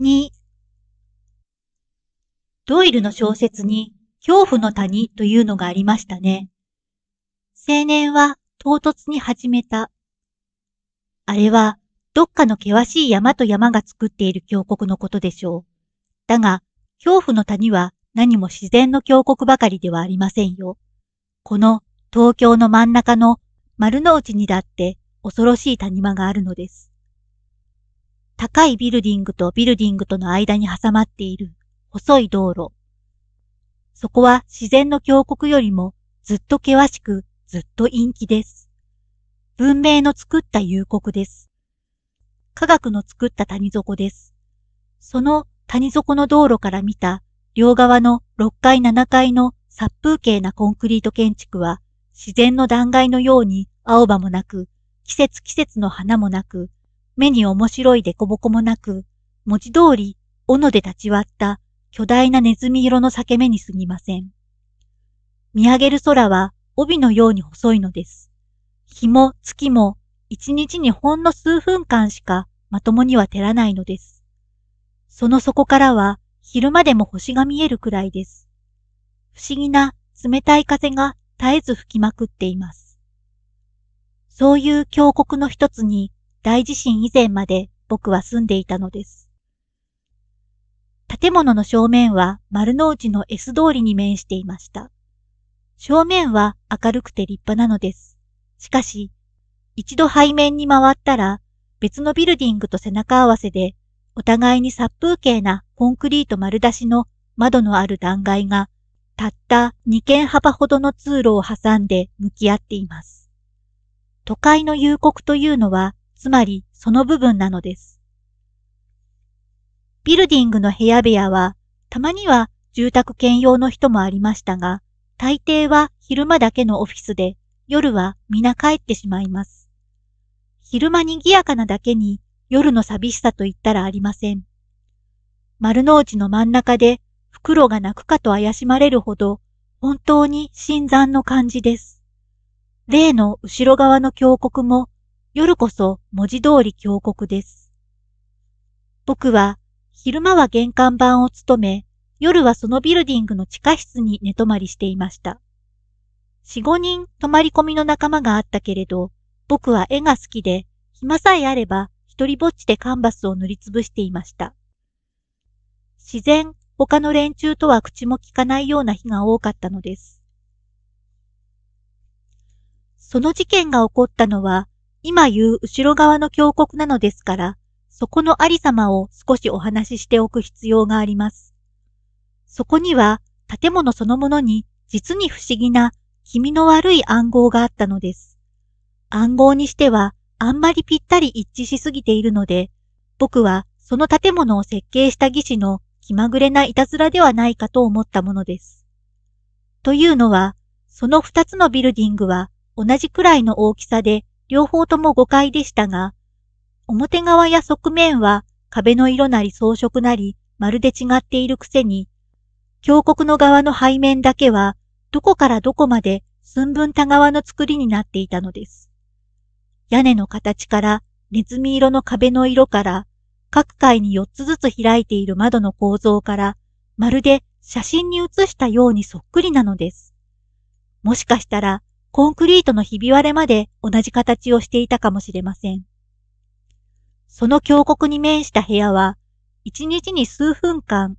2ドイルの小説に恐怖の谷というのがありましたね。青年は唐突に始めた。あれはどっかの険しい山と山が作っている峡谷のことでしょう。だが、恐怖の谷は何も自然の峡谷ばかりではありませんよ。この東京の真ん中の丸の内にだって恐ろしい谷間があるのです。高いビルディングとビルディングとの間に挟まっている細い道路。そこは自然の峡谷よりもずっと険しくずっと陰気です。文明の作った幽谷です。科学の作った谷底です。その谷底の道路から見た両側の6階7階の殺風景なコンクリート建築は自然の断崖のように青葉もなく、季節季節の花もなく、目に面白いデコボコもなく、文字通り、斧で立ち割った巨大なネズミ色の裂け目にすぎません。見上げる空は帯のように細いのです。日も月も一日にほんの数分間しかまともには照らないのです。その底からは昼間でも星が見えるくらいです。不思議な冷たい風が絶えず吹きまくっています。そういう峡谷の一つに大地震以前まで僕は住んでいたのです。建物の正面は丸の内の S 通りに面していました。正面は明るくて立派なのです。しかし、一度背面に回ったら別のビルディングと背中合わせでお互いに殺風景なコンクリート丸出しの窓のある断崖がたった2軒幅ほどの通路を挟んで向き合っています。都会の幽谷というのはつまりその部分なのです。ビルディングの部屋部屋は、たまには住宅兼用の人もありましたが、大抵は昼間だけのオフィスで、夜は皆帰ってしまいます。昼間にぎやかなだけに、夜の寂しさと言ったらありません。丸の内の真ん中で、袋が泣くかと怪しまれるほど、本当に新参の感じです。例の後ろ側の峡谷も夜こそ文字通り峡谷です。僕は昼間は玄関版を務め、夜はそのビルディングの地下室に寝泊まりしていました。四五人泊まり込みの仲間があったけれど、僕は絵が好きで、暇さえあれば一人ぼっちでカンバスを塗りつぶしていました。自然、他の連中とは口も聞かないような日が多かったのです。その事件が起こったのは今言う後ろ側の峡谷なのですから、そこのありさまを少しお話ししておく必要があります。そこには建物そのものに実に不思議な気味の悪い暗号があったのです。暗号にしてはあんまりぴったり一致しすぎているので、僕はその建物を設計した技師の気まぐれないたずらではないかと思ったものです。というのは、その二つのビルディングは同じくらいの大きさで両方とも5階でしたが、表側や側面は壁の色なり装飾なりまるで違っているくせに、峡谷の側の背面だけはどこからどこまで寸分た側の作りになっていたのです。屋根の形からネズミ色の壁の色から各階に4つずつ開いている窓の構造からまるで写真に写したようにそっくりなのです。もしかしたらコンクリートのひび割れまで同じ形をしていたかもしれません。その峡谷に面した部屋は、一日に数分間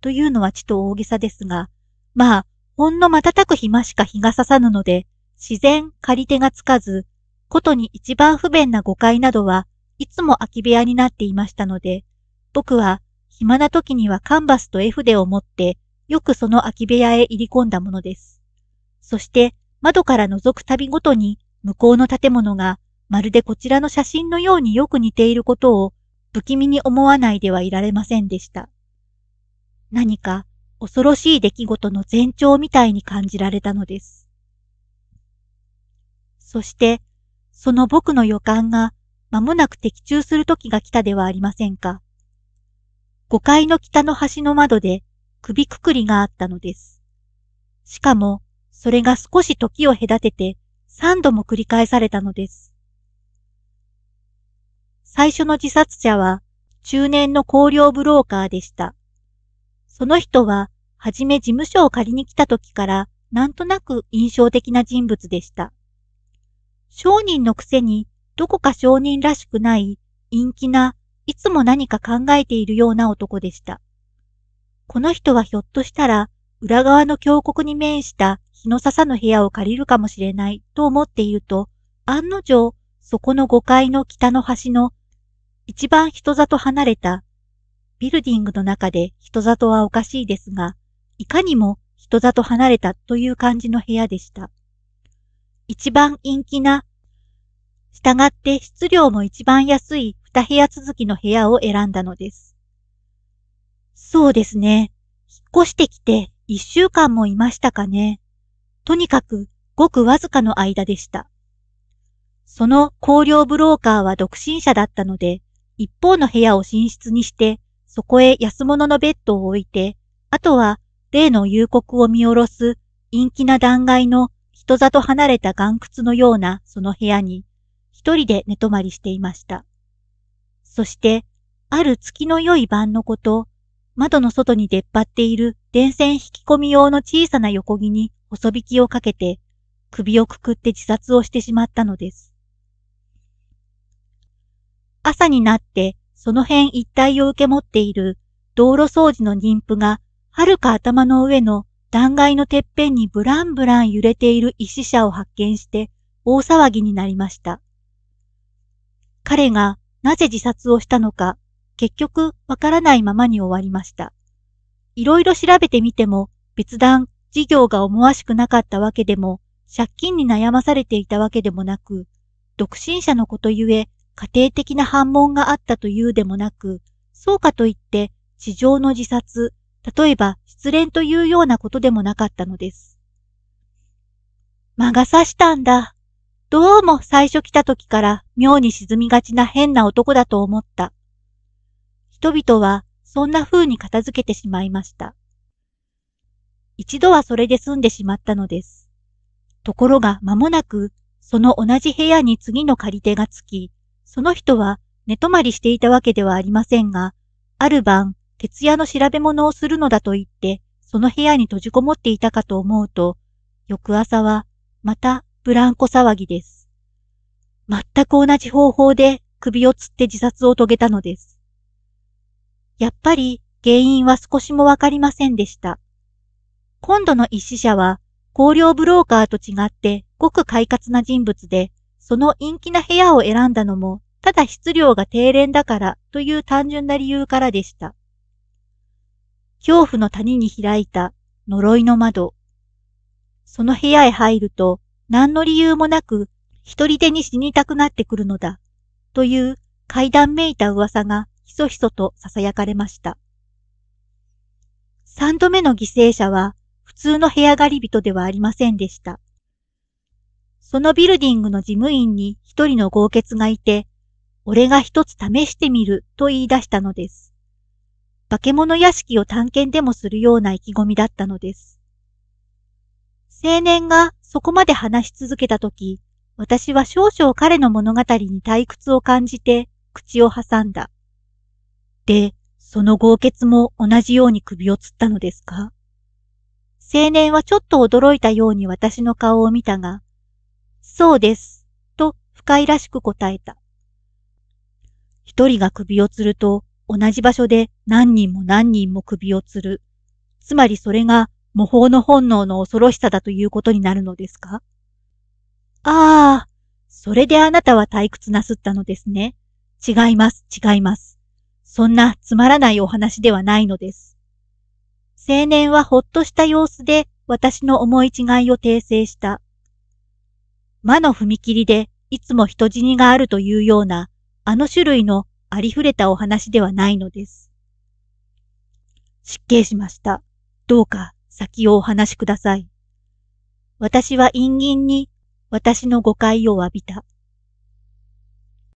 というのはちと大げさですが、まあ、ほんの瞬く暇しか日がささぬので、自然借り手がつかず、ことに一番不便な誤解などはいつも空き部屋になっていましたので、僕は暇な時にはカンバスと絵筆を持ってよくその空き部屋へ入り込んだものです。そして窓から覗くたびごとに向こうの建物がまるでこちらの写真のようによく似ていることを不気味に思わないではいられませんでした。何か恐ろしい出来事の前兆みたいに感じられたのです。そして、その僕の予感が間もなく的中する時が来たではありませんか。5階の北の端の窓で首くくりがあったのです。しかも、それが少し時を隔てて3度も繰り返されたのです。最初の自殺者は中年の高陵ブローカーでした。その人ははじめ事務所を借りに来た時からなんとなく印象的な人物でした。商人のくせにどこか商人らしくない陰気ないつも何か考えているような男でした。この人はひょっとしたら裏側の峡谷に面した日の笹の部屋を借りるかもしれないと思っていると、案の定、そこの5階の北の端の一番人里離れたビルディングの中で人里はおかしいですが、いかにも人里離れたという感じの部屋でした。一番陰気な、従って質量も一番安い二部屋続きの部屋を選んだのです。そうですね。引っ越してきて一週間もいましたかね。とにかくごくわずかの間でした。その高陵ブローカーは独身者だったので、一方の部屋を寝室にして、そこへ安物のベッドを置いて、あとは例の夕刻を見下ろす陰気な断崖の人里離れた岩窟のようなその部屋に、一人で寝泊まりしていました。そして、ある月の良い晩のこと、窓の外に出っ張っている電線引き込み用の小さな横木に細引きをかけて首をくくって自殺をしてしまったのです。朝になってその辺一帯を受け持っている道路掃除の妊婦がはるか頭の上の断崖のてっぺんにブランブラン揺れている医師者を発見して大騒ぎになりました。彼がなぜ自殺をしたのか結局わからないままに終わりました。いろいろ調べてみても別段事業が思わしくなかったわけでも、借金に悩まされていたわけでもなく、独身者のことゆえ、家庭的な反問があったというでもなく、そうかといって、地上の自殺、例えば失恋というようなことでもなかったのです。魔が差したんだ。どうも最初来た時から妙に沈みがちな変な男だと思った。人々はそんな風に片付けてしまいました。一度はそれで済んでしまったのです。ところが間もなく、その同じ部屋に次の借り手がつき、その人は寝泊まりしていたわけではありませんが、ある晩、徹夜の調べ物をするのだと言って、その部屋に閉じこもっていたかと思うと、翌朝は、また、ブランコ騒ぎです。全く同じ方法で首を吊って自殺を遂げたのです。やっぱり原因は少しもわかりませんでした。今度の一死者は、公領ブローカーと違ってごく快活な人物で、その陰気な部屋を選んだのも、ただ質量が低廉だからという単純な理由からでした。恐怖の谷に開いた呪いの窓。その部屋へ入ると、何の理由もなく、一人手に死にたくなってくるのだ、という階段めいた噂がひそひそと囁かれました。三度目の犠牲者は普通の部屋狩り人ではありませんでした。そのビルディングの事務員に一人の豪傑がいて、俺が一つ試してみると言い出したのです。化け物屋敷を探検でもするような意気込みだったのです。青年がそこまで話し続けたとき、私は少々彼の物語に退屈を感じて口を挟んだ。で、その豪傑も同じように首を吊ったのですか青年はちょっと驚いたように私の顔を見たが、そうです、と不快らしく答えた。一人が首を吊ると、同じ場所で何人も何人も首を吊る。つまりそれが模倣の本能の恐ろしさだということになるのですかああ、それであなたは退屈なすったのですね。違います、違います。そんなつまらないお話ではないのです。青年はほっとした様子で私の思い違いを訂正した。魔の踏切でいつも人死にがあるというようなあの種類のありふれたお話ではないのです。失敬しました。どうか先をお話しください。私は陰銀に私の誤解を詫びた。